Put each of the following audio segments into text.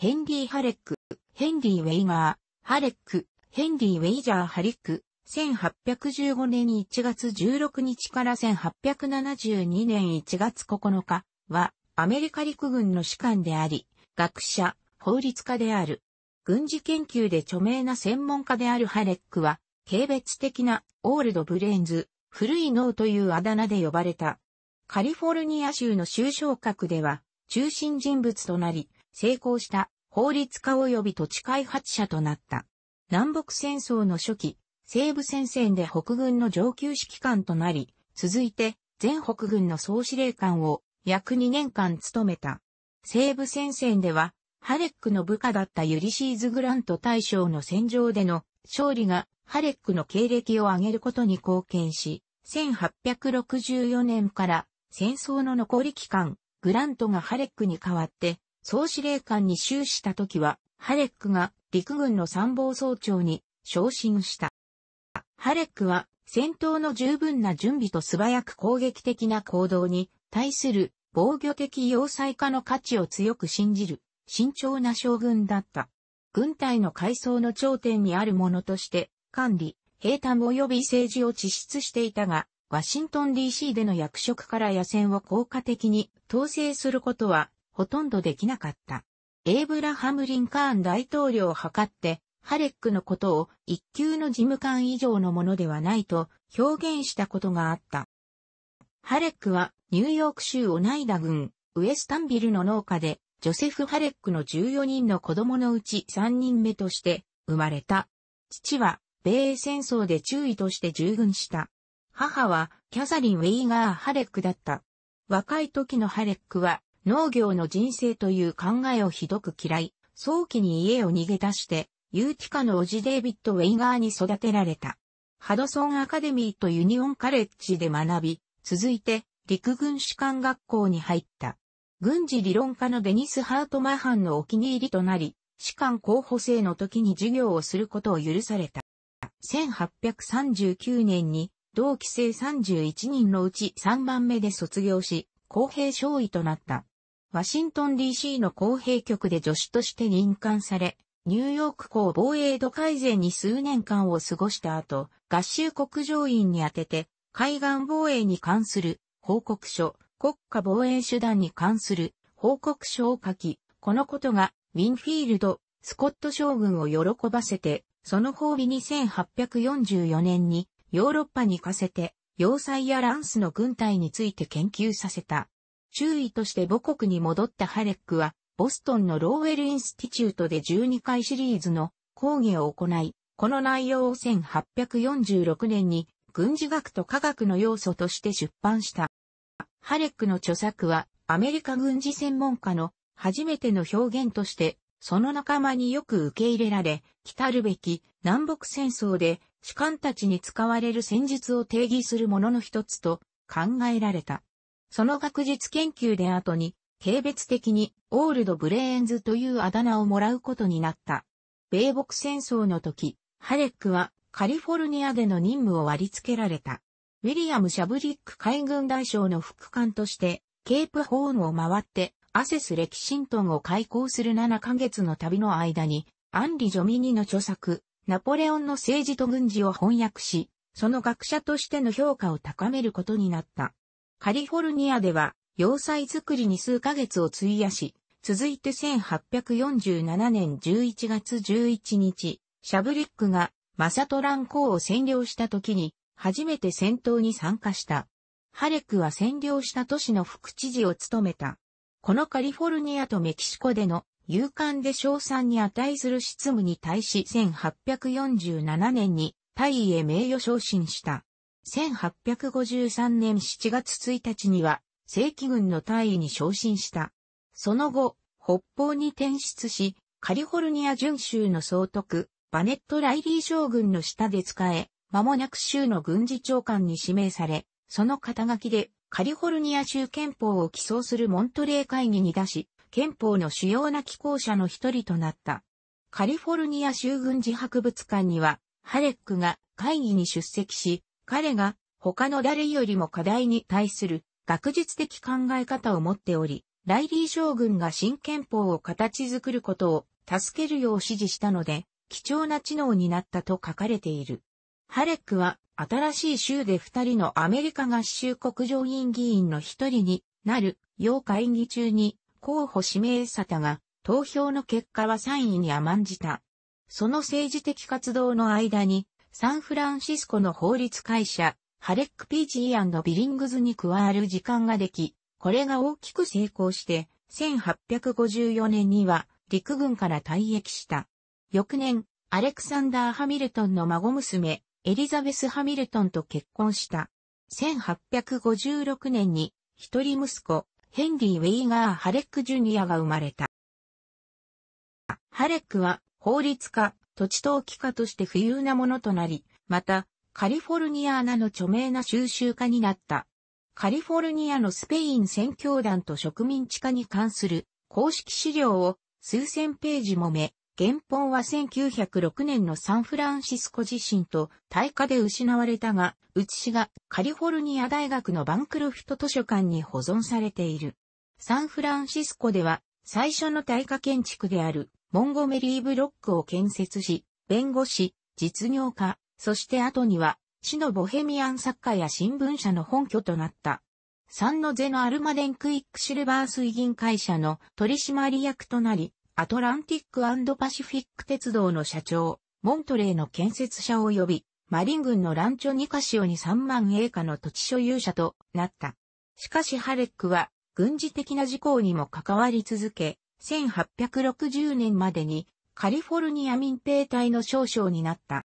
ヘンリー・ハレック、ヘンリー・ウェイガー、ハレック、ヘンリー・ウェイジャー・ハリック、1815年1月16日から1872年1月9日は、アメリカ陸軍の士官であり、学者、法律家である。軍事研究で著名な専門家であるハレックは、軽蔑的なオールドブレーンズ、古い脳というあだ名で呼ばれた。カリフォルニア州の州昇格では、中心人物となり、成功した法律家及び土地開発者となった。南北戦争の初期、西部戦線で北軍の上級指揮官となり、続いて全北軍の総司令官を約2年間務めた。西部戦線では、ハレックの部下だったユリシーズ・グラント大将の戦場での勝利がハレックの経歴を上げることに貢献し、1864年から戦争の残り期間、グラントがハレックに代わって総司令官に就した時は、ハレックが陸軍の参謀総長に昇進した。ハレックは戦闘の十分な準備と素早く攻撃的な行動に対する防御的要塞化の価値を強く信じる慎重な将軍だった。軍隊の階層の頂点にあるものとして管理、平も及び政治を地質していたが、ワシントン DC での役職から野戦を効果的に統制することはほとんどできなかった。エイブラハム・リンカーン大統領を図って、ハレックのことを一級の事務官以上のものではないと表現したことがあった。ハレックはニューヨーク州オナイダ郡ウエスタンビルの農家でジョセフ・ハレックの14人の子供のうち3人目として生まれた。父は米英戦争で中尉として従軍した。母はキャサリン・ウェイガー・ハレックだった。若い時のハレックは農業の人生という考えをひどく嫌い、早期に家を逃げ出して、ユーティカのおじデイビッド・ウェイガーに育てられた。ハドソンアカデミーとユニオンカレッジで学び、続いて陸軍士官学校に入った。軍事理論家のデニス・ハートマハンのお気に入りとなり、士官候補生の時に授業をすることを許された。1839年に同期生31人のうち3番目で卒業し、公平少尉となった。ワシントン DC の公平局で助手として任官され、ニューヨーク港防衛度改善に数年間を過ごした後、合衆国上院に当てて、海岸防衛に関する報告書、国家防衛手段に関する報告書を書き、このことがウィンフィールド、スコット将軍を喜ばせて、その褒美に1844年にヨーロッパに行かせて、要塞やランスの軍隊について研究させた。注意として母国に戻ったハレックは、ボストンのローウェルインスティチュートで12回シリーズの講義を行い、この内容を1846年に軍事学と科学の要素として出版した。ハレックの著作はアメリカ軍事専門家の初めての表現として、その仲間によく受け入れられ、来るべき南北戦争で士官たちに使われる戦術を定義するものの一つと考えられた。その学術研究で後に、軽蔑的にオールドブレーンズというあだ名をもらうことになった。米国戦争の時、ハレックはカリフォルニアでの任務を割り付けられた。ウィリアム・シャブリック海軍大将の副官として、ケープホーンを回って、アセス・レキシントンを開港する7ヶ月の旅の間に、アンリ・ジョミニの著作、ナポレオンの政治と軍事を翻訳し、その学者としての評価を高めることになった。カリフォルニアでは、要塞作りに数ヶ月を費やし、続いて1847年11月11日、シャブリックがマサトラン港を占領した時に、初めて戦闘に参加した。ハレクは占領した都市の副知事を務めた。このカリフォルニアとメキシコでの勇敢で賞賛に値する執務に対し1847年に大尉へ名誉昇進した。1853年7月1日には、正規軍の大尉に昇進した。その後、北方に転出し、カリフォルニア巡州の総督、バネット・ライリー将軍の下で使え、間もなく州の軍事長官に指名され、その肩書きでカリフォルニア州憲法を起草するモントレー会議に出し、憲法の主要な寄稿者の一人となった。カリフォルニア州軍事博物館には、ハレックが会議に出席し、彼が他の誰よりも課題に対する学術的考え方を持っており、ライリー将軍が新憲法を形作ることを助けるよう指示したので、貴重な知能になったと書かれている。ハレックは新しい州で二人のアメリカ合衆国上院議員の一人になる、要会議中に候補指名さたが、投票の結果は3位に甘んじた。その政治的活動の間に、サンフランシスコの法律会社、ハレック・ピーチービリングズに加わる時間ができ、これが大きく成功して、1854年には陸軍から退役した。翌年、アレクサンダー・ハミルトンの孫娘、エリザベス・ハミルトンと結婚した。1856年に、一人息子、ヘンリー・ウェイガー・ハレック・ジュニアが生まれた。ハレックは法律家、土地投機家として富裕なものとなり、また、カリフォルニアなの著名な収集家になった。カリフォルニアのスペイン宣教団と植民地化に関する公式資料を数千ページもめ、原本は1906年のサンフランシスコ地震と大火で失われたが、写しがカリフォルニア大学のバンクロフト図書館に保存されている。サンフランシスコでは最初の大火建築であるモンゴメリーブロックを建設し、弁護士、実業家、そして後には、市のボヘミアン作家や新聞社の本拠となった。サンノゼのアルマデンクイックシルバー水銀会社の取締役となり、アトランティックパシフィック鉄道の社長、モントレーの建設者及び、マリン軍のランチョニカシオに3万英下の土地所有者となった。しかしハレックは、軍事的な事項にも関わり続け、1860年までにカリフォルニア民兵隊の少将になった。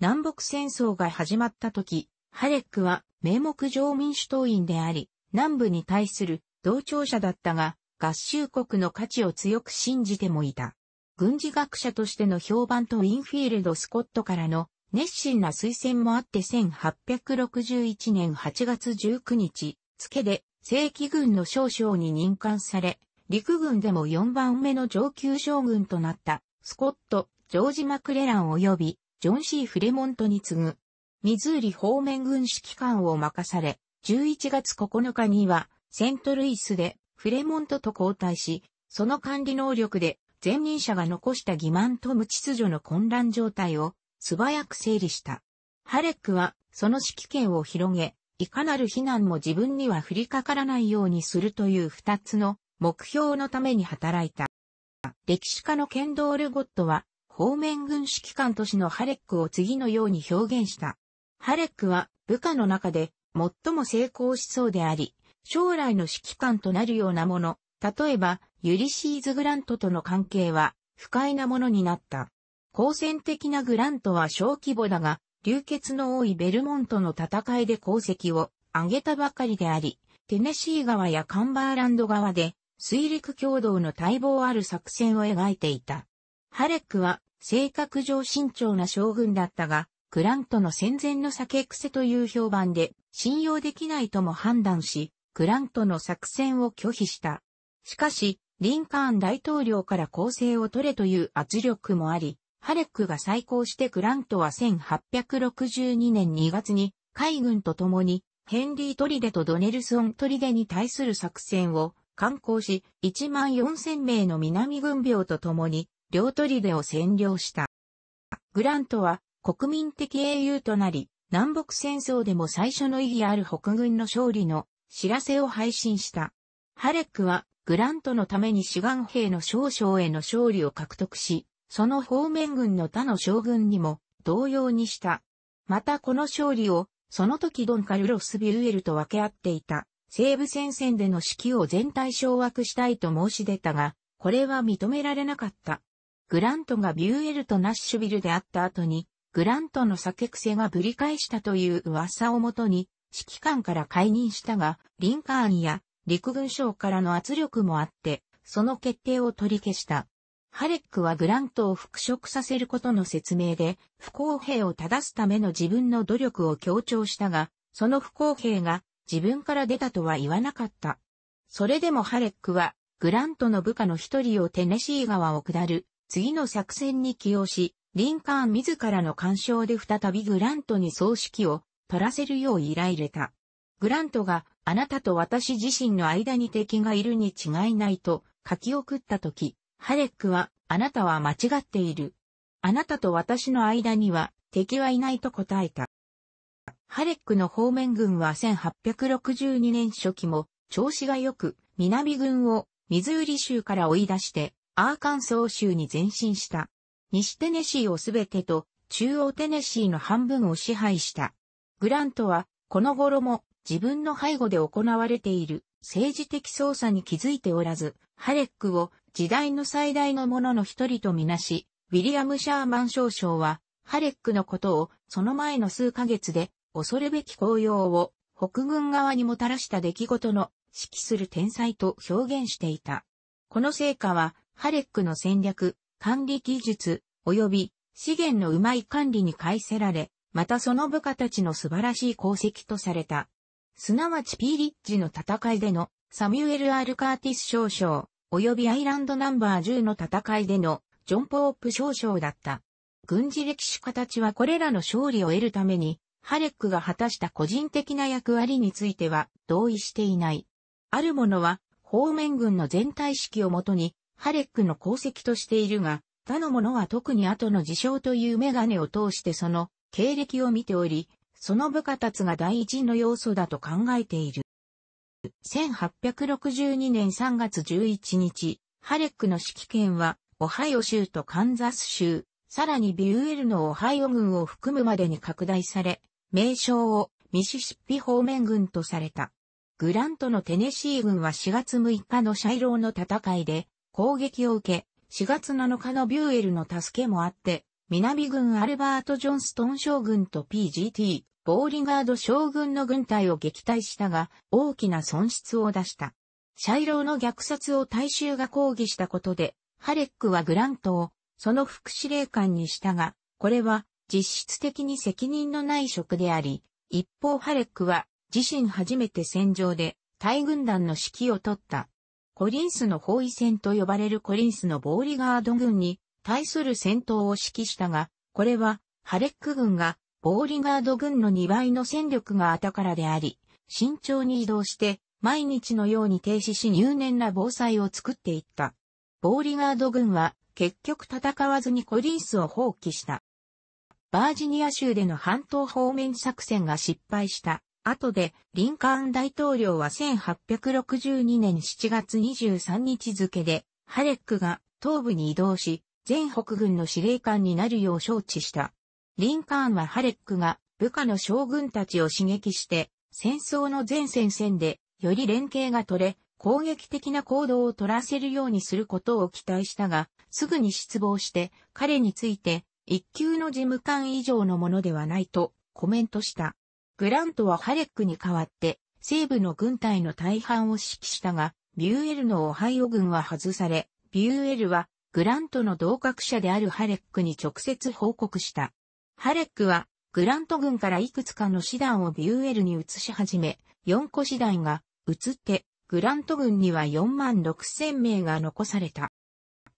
南北戦争が始まった時、ハレックは名目上民主党員であり、南部に対する同調者だったが、合衆国の価値を強く信じてもいた。軍事学者としての評判とウィンフィールド・スコットからの熱心な推薦もあって1861年8月19日、付で正規軍の少将に任官され、陸軍でも4番目の上級将軍となった、スコット、ジョージ・マクレラン及び、ジョン・シー・フレモントに次ぐ、ミズーリ方面軍指揮官を任され、11月9日には、セントルイスで、フレモントと交代し、その管理能力で、前任者が残した欺瞞と無秩序の混乱状態を素早く整理した。ハレックはその指揮権を広げ、いかなる非難も自分には降りかからないようにするという二つの目標のために働いた。歴史家のケンドール・ゴットは、方面軍指揮官都市のハレックを次のように表現した。ハレックは部下の中で最も成功しそうであり、将来の指揮官となるようなもの、例えばユリシーズ・グラントとの関係は不快なものになった。好戦的なグラントは小規模だが、流血の多いベルモントの戦いで功績を上げたばかりであり、テネシー川やカンバーランド川で水陸共同の待望ある作戦を描いていた。ハレックは性格上慎重な将軍だったが、クラントの戦前の酒癖という評判で信用できないとも判断し、クラントの作戦を拒否した。しかし、リンカーン大統領から攻勢を取れという圧力もあり、ハレックが再興してクラントは1862年2月に海軍と共にヘンリー・トリデとドネルソン・トリデに対する作戦を観光し、1万4000名の南軍病と共に、両砦を占領した。グラントは、国民的英雄となり、南北戦争でも最初の意義ある北軍の勝利の知らせを配信した。ハレックは、グラントのために志願兵の少将への勝利を獲得し、その方面軍の他の将軍にも同様にした。またこの勝利を、その時ドン・カルロス・ビューエルと分け合っていた。西部戦線での指揮を全体掌握したいと申し出たが、これは認められなかった。グラントがビューエルとナッシュビルであった後に、グラントの酒癖がぶり返したという噂をもとに、指揮官から解任したが、リンカーンや陸軍省からの圧力もあって、その決定を取り消した。ハレックはグラントを復職させることの説明で、不公平を正すための自分の努力を強調したが、その不公平が自分から出たとは言わなかった。それでもハレックは、グラントの部下の一人をテネシー川を下る、次の作戦に起用し、リンカーン自らの干渉で再びグラントに葬式を取らせるよう依頼入れた。グラントがあなたと私自身の間に敵がいるに違いないと書き送った時、ハレックはあなたは間違っている。あなたと私の間には敵はいないと答えた。ハレックの方面軍は1862年初期も調子が良く南軍をミズーリ州から追い出してアーカンソー州に前進した。西テネシーをすべてと中央テネシーの半分を支配した。グラントはこの頃も自分の背後で行われている政治的操作に気づいておらず、ハレックを時代の最大のものの一人とみなし、ウィリアム・シャーマン少将は、ハレックのことをその前の数ヶ月で恐るべき紅葉を北軍側にもたらした出来事の指揮する天才と表現していた。この成果は、ハレックの戦略、管理技術、及び資源のうまい管理に介せられ、またその部下たちの素晴らしい功績とされた。すなわちピーリッジの戦いでのサミュエル・アル・カーティス少将、及びアイランドナンバー10の戦いでのジョン・ポープ少将だった。軍事歴史家たちはこれらの勝利を得るために、ハレックが果たした個人的な役割については同意していない。ある者は、方面軍の全体式をもとに、ハレックの功績としているが、他の者は特に後の事象というメガネを通してその経歴を見ており、その部下たちが第一の要素だと考えている。1862年3月11日、ハレックの指揮権は、オハイオ州とカンザス州、さらにビューエルのオハイオ軍を含むまでに拡大され、名称をミシシッピ方面軍とされた。グラントのテネシー軍は4月6日のシャイローの戦いで攻撃を受け、4月7日のビューエルの助けもあって、南軍アルバート・ジョンストン将軍と PGT、ボーリガード将軍の軍隊を撃退したが、大きな損失を出した。シャイローの虐殺を大衆が抗議したことで、ハレックはグラントを、その副司令官にしたが、これは実質的に責任のない職であり、一方ハレックは自身初めて戦場で大軍団の指揮を取った。コリンスの包囲戦と呼ばれるコリンスのボーリガード軍に対する戦闘を指揮したが、これはハレック軍がボーリガード軍の2倍の戦力があたからであり、慎重に移動して毎日のように停止し入念な防災を作っていった。ボーリガード軍は結局戦わずにコリンスを放棄した。バージニア州での半島方面作戦が失敗した。後で、リンカーン大統領は1862年7月23日付で、ハレックが東部に移動し、全北軍の司令官になるよう招致した。リンカーンはハレックが部下の将軍たちを刺激して、戦争の全戦線でより連携が取れ、攻撃的な行動を取らせるようにすることを期待したが、すぐに失望して、彼について一級の事務官以上のものではないとコメントした。グラントはハレックに代わって西部の軍隊の大半を指揮したが、ビューエルのオハイオ軍は外され、ビューエルはグラントの同格者であるハレックに直接報告した。ハレックはグラント軍からいくつかの師団をビューエルに移し始め、4個師団が移って、グラント軍には4万6千名が残された。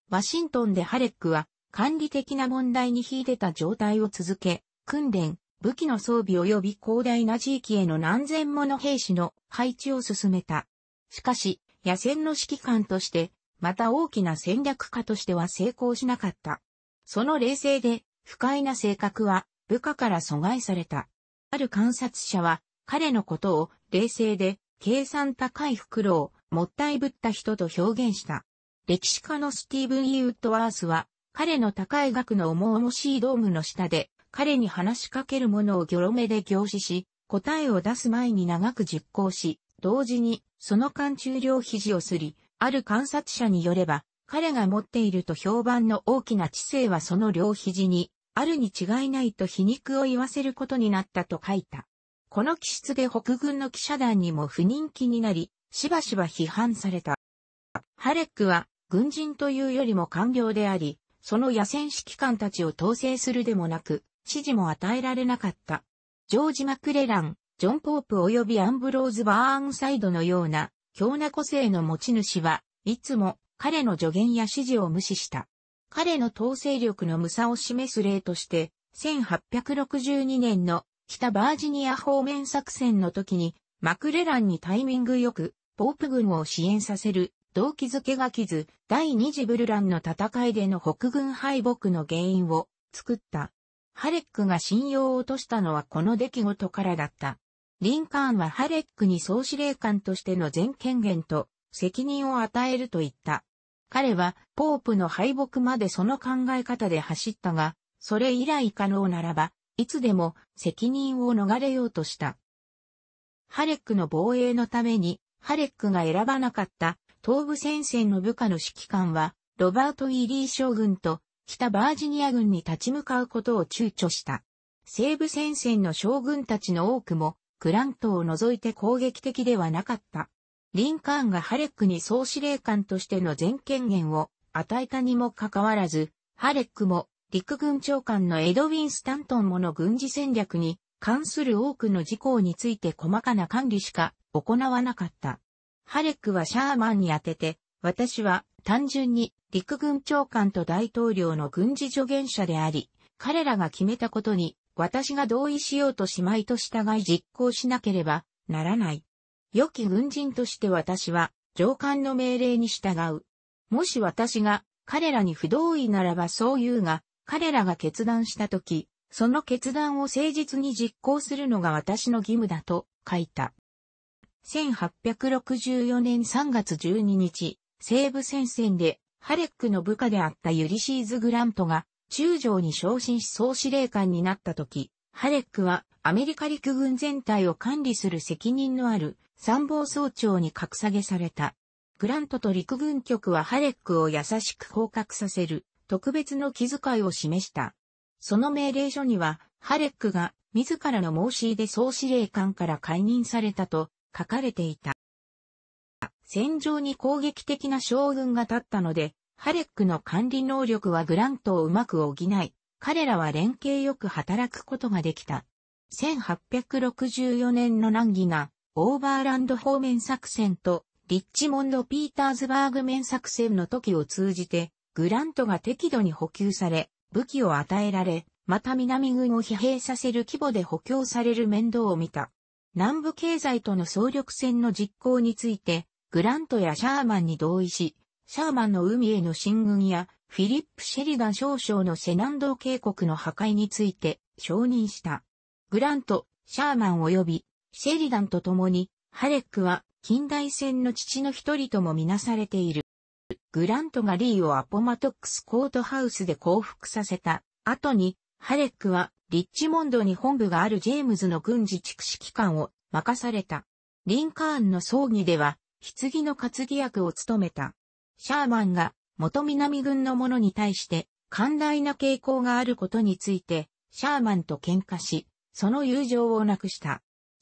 ワシントンでハレックは管理的な問題に秀でた状態を続け、訓練、武器の装備及び広大な地域への何千もの兵士の配置を進めた。しかし、野戦の指揮官として、また大きな戦略家としては成功しなかった。その冷静で不快な性格は部下から阻害された。ある観察者は彼のことを冷静で計算高い袋をもったいぶった人と表現した。歴史家のスティーブン・イ・ー・ウッドワースは彼の高い額の重々しいドームの下で、彼に話しかけるものをギョロ目で凝視し、答えを出す前に長く実行し、同時に、その間中両肘をすり、ある観察者によれば、彼が持っていると評判の大きな知性はその両肘に、あるに違いないと皮肉を言わせることになったと書いた。この気質で北軍の記者団にも不人気になり、しばしば批判された。ハレックは軍人というよりも官僚であり、その野戦指揮官たちを統制するでもなく、指示も与えられなかった。ジョージ・マクレラン、ジョン・ポープ及びアンブローズ・バーンサイドのような強な個性の持ち主はいつも彼の助言や指示を無視した。彼の統制力の無差を示す例として、1862年の北バージニア方面作戦の時に、マクレランにタイミングよく、ポープ軍を支援させる動機づけがず、第二次ブルランの戦いでの北軍敗北の原因を作った。ハレックが信用を落としたのはこの出来事からだった。リンカーンはハレックに総司令官としての全権限と責任を与えると言った。彼はポープの敗北までその考え方で走ったが、それ以来可能ならば、いつでも責任を逃れようとした。ハレックの防衛のために、ハレックが選ばなかった東部戦線の部下の指揮官は、ロバート・イリー将軍と北バージニア軍に立ち向かうことを躊躇した。西部戦線の将軍たちの多くも、クラントを除いて攻撃的ではなかった。リンカーンがハレックに総司令官としての全権限を与えたにもかかわらず、ハレックも陸軍長官のエドウィン・スタントンもの軍事戦略に関する多くの事項について細かな管理しか行わなかった。ハレックはシャーマンに当てて、私は単純に陸軍長官と大統領の軍事助言者であり、彼らが決めたことに私が同意しようとしまいと従い実行しなければならない。良き軍人として私は上官の命令に従う。もし私が彼らに不同意ならばそう言うが、彼らが決断したとき、その決断を誠実に実行するのが私の義務だと書いた。1864年3月12日、西部戦線でハレックの部下であったユリシーズ・グラントが中将に昇進し総司令官になった時、ハレックはアメリカ陸軍全体を管理する責任のある参謀総長に格下げされた。グラントと陸軍局はハレックを優しく降格させる特別の気遣いを示した。その命令書には、ハレックが自らの申し入れ総司令官から解任されたと書かれていた。戦場に攻撃的な将軍が立ったので、ハレックの管理能力はグラントをうまく補い、彼らは連携よく働くことができた。1864年の難儀が、オーバーランド方面作戦と、リッチモンド・ピーターズバーグ面作戦の時を通じて、グラントが適度に補給され、武器を与えられ、また南軍を疲弊させる規模で補強される面倒を見た。南部経済との総力戦の実行について、グラントやシャーマンに同意し、シャーマンの海への進軍や、フィリップ・シェリダン少将のセナンド渓谷の破壊について承認した。グラント、シャーマン及びシェリダンと共に、ハレックは近代戦の父の一人ともみなされている。グラントがリーをアポマトックスコートハウスで降伏させた後に、ハレックはリッチモンドに本部があるジェームズの軍事蓄区指揮官を任された。リンカーンの葬儀では、棺の担ぎ役を務めた。シャーマンが元南軍の者に対して寛大な傾向があることについて、シャーマンと喧嘩し、その友情をなくした。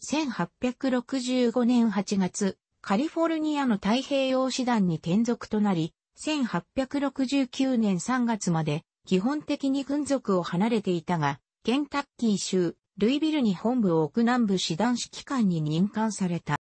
1865年8月、カリフォルニアの太平洋師団に転属となり、1869年3月まで基本的に軍属を離れていたが、ケンタッキー州、ルイビルに本部を置く南部師団指揮官に任官された。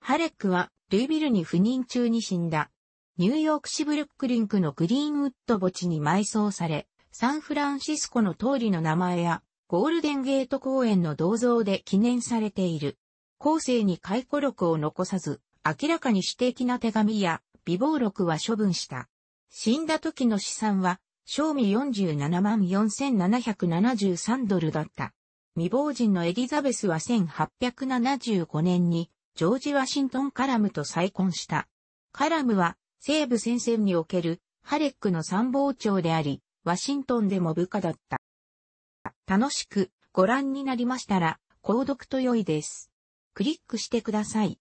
ハレックは、ルイビルに赴任中に死んだ。ニューヨーク市ブルックリンクのグリーンウッド墓地に埋葬され、サンフランシスコの通りの名前や、ゴールデンゲート公園の銅像で記念されている。後世に回顧録を残さず、明らかに私的な手紙や、備忘録は処分した。死んだ時の資産は、賞味47万4773ドルだった。未亡人のエリザベスは1875年に、ジョージ・ワシントン・カラムと再婚した。カラムは、西部戦線における、ハレックの参謀長であり、ワシントンでも部下だった。楽しくご覧になりましたら、購読と良いです。クリックしてください。